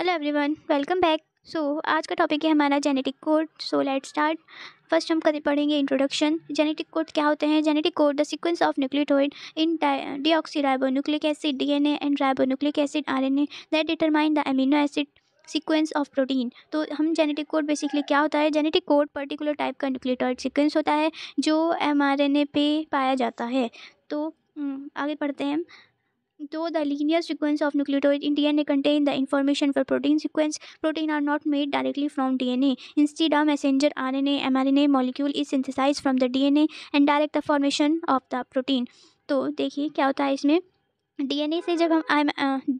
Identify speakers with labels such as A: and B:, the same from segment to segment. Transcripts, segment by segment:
A: hello everyone welcome back so आज का topic है हमारा genetic code so let start first हम कभी पढ़ेंगे इंट्रोडक्शन जेनेटिक कोड क्या होते हैं genetic code the sequence of nucleotide in deoxyribonucleic acid DNA and ribonucleic acid RNA that determine the amino acid sequence of protein तो हम genetic code basically क्या होता है जेनेटिक कोड पर्टिकुलर टाइप का nucleotide sequence होता है जो ए पे पाया जाता है तो हम्म, आगे पढ़ते हैं दो the linear sequence of nucleotide in D N A contain the information for protein sequence protein are not made directly from D from DNA instead of messenger N A molecule is synthesize from the DNA and direct the formation of the protein तो देखिए क्या होता है इसमें DNA से जब हम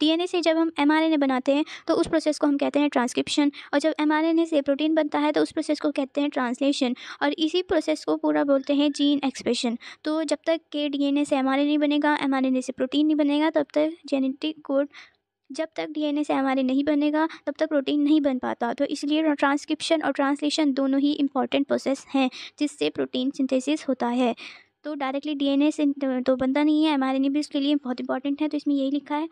A: DNA से जब हम एमआरएनए बनाते हैं तो उस प्रोसेस को हम कहते हैं ट्रांसक्रिप्शन और जब एमआरएनए से प्रोटीन बनता है तो उस प्रोसेस को कहते हैं ट्रांसलेशन और इसी प्रोसेस को पूरा बोलते हैं जीन एक्सप्रेशन तो जब तक के डीएनए से एमआरएनए नहीं बनेगा एमआरएनए से प्रोटीन नहीं बनेगा तब तक जेनेटिक कोड जब तक डी से एम नहीं बनेगा तब तक प्रोटीन नहीं बन पाता तो इसलिए ट्रांसक्रिप्शन और ट्रांसलेशन दोनों ही इंपॉर्टेंट प्रोसेस हैं जिससे प्रोटीन सिंथेसिस होता है तो डायरेक्टली डीएनए से तो बनता नहीं है एमआरएनए भी उसके लिए बहुत इंपॉर्टेंट है तो इसमें यही लिखा है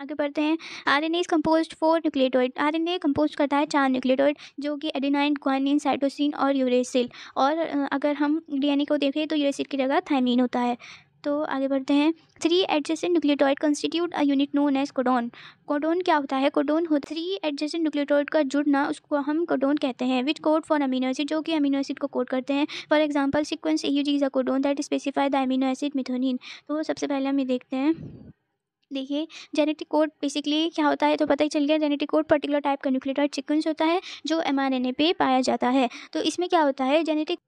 A: आगे बढ़ते हैं R N A is compose four nucleotide R N A compose करता है चार न्यूक्लियोटॉइड जो कि एडिनाइन ग्वानिन साइटोसिन और यूरेसिल और अगर हम डी एन ए को देखें तो यूरेसिल की जगह थायमीन होता है तो आगे बढ़ते हैं three adjacent nucleotide constitute a unit known as codon codon क्या होता है कोडोन हो थ्री एडजेसेंट न्यूक्लियोटॉइड का जुड़ना उसको हम कोडोन कहते हैं which code for amino acid जो कि अमीनो एसिड को कोड करते हैं for example sequence A U G a codon that specify the amino acid methionine तो सबसे पहले हम ये देखते हैं देखिए जेनेटिक कोड बेसिकली क्या होता है तो पता ही चल गया जेनेटिक कोड पर्टिकुलर टाइप का न्यूक्लियोटाइड सिक्वेंस होता है जो एम पे पाया जाता है तो इसमें क्या होता है जेनेटिक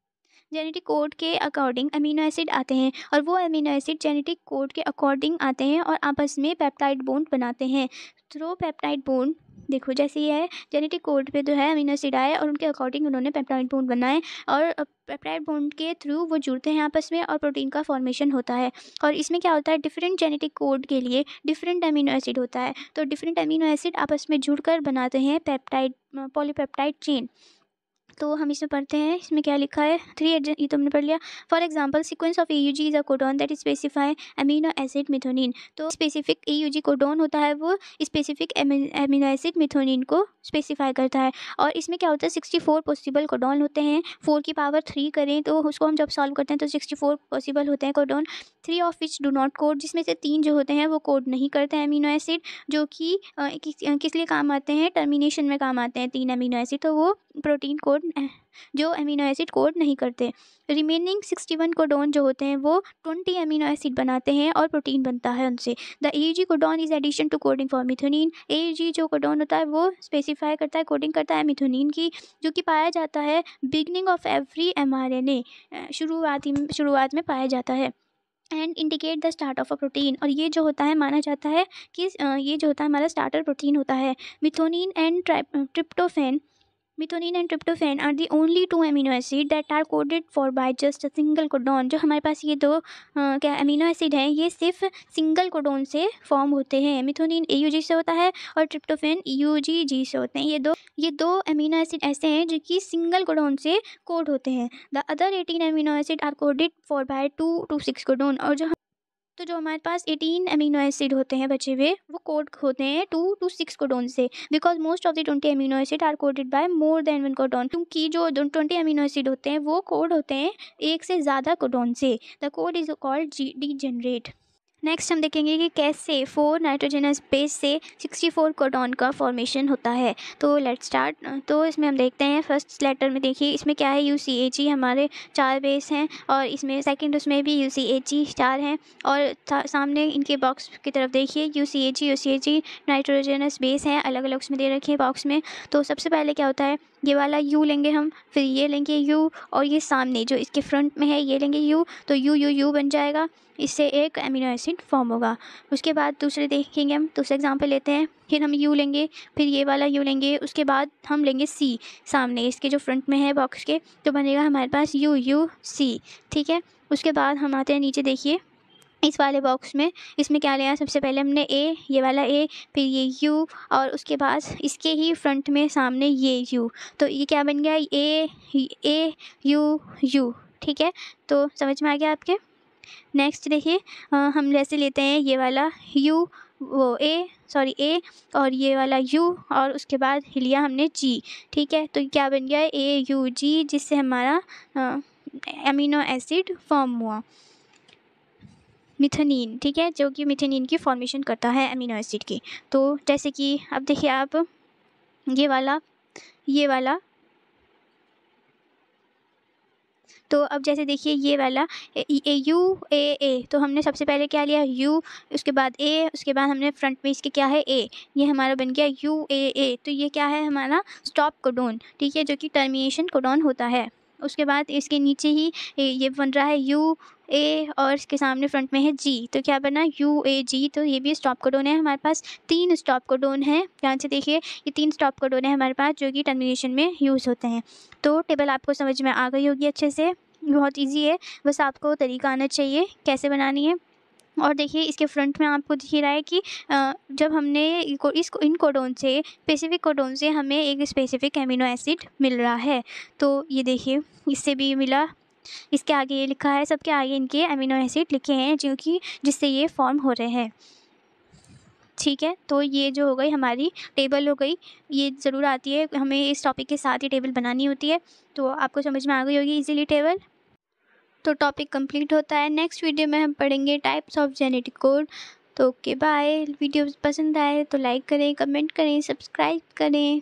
A: जेनेटिक कोड के अकॉर्डिंग अमीनो एसिड आते हैं और वो अमीनो एसिड जेनेटिक कोड के अकॉर्डिंग आते हैं और आपस में पेप्टाइड बोन्ड बनाते हैं थ्रो तो पेप्टाइड बोन देखो जैसे ये है जेनेटिक कोड पे जो तो है अमीनो एसिड आए और उनके अकॉर्डिंग उन्होंने पेप्टाइड बोन बनाए और पेप्टाइड बोन्ड के थ्रू वो जुड़ते हैं आपस में और प्रोटीन का फॉर्मेशन होता है और इसमें क्या होता है डिफरेंट जेनेटिक कोड के लिए डिफरेंट अमीनो एसिड होता है तो डिफरेंट अमीनो एसिड आपस में जुड़कर बनाते हैं पेप्टाइड पॉलीपेप्टाइड चेन तो हम इसमें पढ़ते हैं इसमें क्या लिखा है थ्री एड ये तो हमने पढ़ लिया for example sequence of A U G is a codon that specify amino acid methionine तो specific A U G codon होता है वो स्पेसिफिक अमीनो एसिड मिथोनिन को स्पेसिफाई करता है और इसमें क्या होता है सिक्सटी फोर पॉसिबल कोडोन होते हैं फोर की पावर थ्री करें तो उसको हम जब सॉल्व करते हैं तो सिक्सटी फोर पॉसिबल होते हैं codon three of which do not code जिसमें से तीन जो होते हैं वो कोड नहीं करते हैं अमीनो एसिड जो कि किस लिए काम आते हैं टर्मिनेशन में काम आते हैं तीन अमीनो एसिड तो वो प्रोटीन कोड जो अमीनो एसिड कोड नहीं करते रिमेनिंग सिक्सटी वन कोडोन जो होते हैं वो ट्वेंटी अमीनो एसिड बनाते हैं और प्रोटीन बनता है उनसे the A G codon is addition to coding for methionine A G जो कोडोन होता है वो स्पेसिफाई करता है कोडिंग करता है मिथुनिन की जो कि पाया जाता है beginning of every M R N A शुरुआत शुरुआत में पाया जाता है and indicate the start of a protein और ये जो होता है माना जाता है कि ये जो होता है हमारा स्टार्टर प्रोटीन होता है methionine and tryptophan methionine and tryptophan are the only two amino acid that are coded for by just single codon जो हमारे पास ये दो आ, क्या अमीनो एसिड हैं ये सिर्फ सिंगल कोडोन से फॉर्म होते हैं मिथोनिन ए यू से होता है और ट्रिप्टोफेन यू जी जी से होते हैं ये दो ये दो अमीनो एसिड ऐसे हैं जो कि सिंगल कोडोन से कोड होते हैं the other eighteen amino acid are coded for by two two six codon और जो तो जो हमारे पास 18 अमीनो एसिड होते हैं बचे हुए वो कोड होते हैं टू टू सिक्स कोडोन से because most of the twenty amino acid are coded by more than one codon क्योंकि जो ट्वेंटी अमीनो एसिड होते हैं वो कोड होते हैं एक से ज़्यादा कोडोन से the code is called degenerate next हम देखेंगे कि कैसे फोर नाइट्रोजनस बेस से 64 कोडॉन का फॉर्मेशन होता है तो लेट स्टार्ट तो इसमें हम देखते हैं फर्स्ट लेटर में देखिए इसमें क्या है यू सी ए जी हमारे चार बेस हैं और इसमें सेकंड उसमें भी यू सी ए जी चार हैं और सामने इनके बॉक्स की तरफ देखिए U C A G U C A G nitrogenous base हैं अलग अलग उसमें दे रखे हैं बॉक्स में तो सबसे पहले क्या होता है ये वाला यू लेंगे हम फिर ये लेंगे यू और ये सामने जो इसके फ्रंट में है ये लेंगे यू तो यू यू यू बन जाएगा इससे एक अमीनो एसिड फॉर्म होगा उसके बाद दूसरे देखेंगे हम दूसरे एग्जाम्पल लेते हैं फिर हम यू लेंगे फिर ये वाला यू लेंगे उसके बाद हम लेंगे सी सामने इसके जो फ्रंट में है बॉक्स के तो बनेगा हमारे पास यू यू सी ठीक है उसके बाद हम आते हैं नीचे देखिए इस वाले बॉक्स में इसमें क्या लिया सबसे पहले हमने ए ये वाला ए फिर ये यू और उसके बाद इसके ही फ्रंट में सामने ये यू तो ये क्या बन गया ए ए यू यू ठीक है तो समझ में आ गया आपके नेक्स्ट देखिए हम जैसे लेते हैं ये वाला यू वो ए सॉरी ए और ये वाला यू और उसके बाद लिया हमने जी ठीक है तो क्या बन गया ए यू जी जिससे हमारा अमीनो एसिड फॉर्म हुआ मिथनिन ठीक है जो कि मिथनिन की फॉर्मेशन करता है अमीनो एसिड की तो जैसे कि अब देखिए आप ये वाला ये वाला तो अब जैसे देखिए ये वाला ए, यू ए ए तो हमने सबसे पहले क्या लिया यू उसके बाद ए उसके बाद हमने फ्रंट में इसके क्या है ए ये हमारा बन गया यू ए ए तो ये क्या है हमारा स्टॉप कोडोन ठीक है जो कि टर्मिनेशन कोडोन होता है उसके बाद इसके नीचे ही ये बन रहा है यू ए और इसके सामने फ्रंट में है जी तो क्या बना यू ए जी तो ये भी स्टॉप कोडोन है हमारे पास तीन स्टॉप कोडोन है ध्यान से देखिए ये तीन स्टॉप कोडोन है हमारे पास जो कि टर्मिनेशन में यूज़ होते हैं तो टेबल आपको समझ में आ गई होगी अच्छे से बहुत ईजी है बस आपको तरीका आना चाहिए कैसे बनानी है और देखिए इसके फ्रंट में आपको दिख रहा है कि जब हमने इस इन कोडोन से स्पेसिफिक कोडोन से हमें एक स्पेसिफिक एमिनो एसिड मिल रहा है तो ये देखिए इससे भी मिला इसके आगे ये लिखा है सबके आगे इनके अमीनो एसिड लिखे हैं जो कि जिससे ये फॉर्म हो रहे हैं ठीक है तो ये जो हो गई हमारी टेबल हो गई ये ज़रूर आती है हमें इस टॉपिक के साथ ये टेबल बनानी होती है तो आपको समझ में आ गई होगी इजीली टेबल तो टॉपिक कंप्लीट होता है नेक्स्ट वीडियो में हम पढ़ेंगे टाइप्स ऑफ जेनेटिक कोड तो ओके बाय वीडियो पसंद आए तो लाइक करें कमेंट करें सब्सक्राइब करें